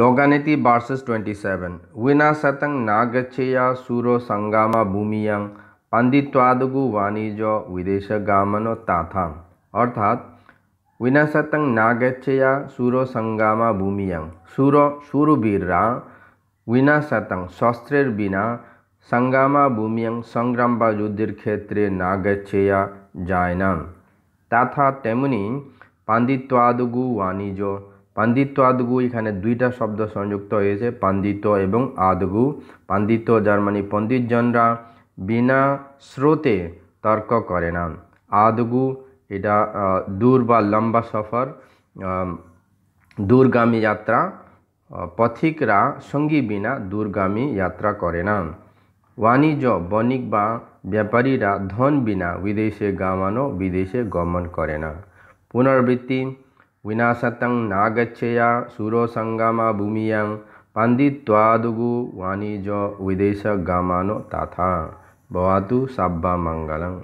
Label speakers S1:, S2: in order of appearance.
S1: लोगानिति बार्सस 27 विना सतंग नागच्छया सूरो संगामा भूमियं अंदित्वादगु वाणिज्य विदेश गामनो ताथा अर्थात विनाशतं नागच्छया सूरो संगामा भूमियं सूरो सूरवीरा विनाशतं शस्त्रेर बिना संगामा भूमियं संग्राम বা क्षेत्रे ক্ষেত্রে না গচ্ছেয়া যায় না তথা তেমনি পান্ডিত্য আদগু এখানে দুইটা শব্দ সংযুক্ত হয়েছে পান্ডিত্য এবং আদগু পান্ডিত্য যার মানে পণ্ডিতজনরা বিনা স্রোতে তর্ক করে না আদগু এটা দূর বা লম্বা সফর দূরগামী যাত্রা পথিকরা সঙ্গী বিনা দূরগামী যাত্রা করে না বাণিজ্য বণিক বা ব্যাপারীরা ধন বিনা বিদেশে গামানো বিদেশে গমন করে না পুনরাবৃত্তি විනාසතං නාගච්ඡයා සූරෝ සංගාමා භූමියං පන්දිත්වාදුගු වානිජෝ විදේශ ගාමානෝ තථා භවතු සබ්බා මංගලං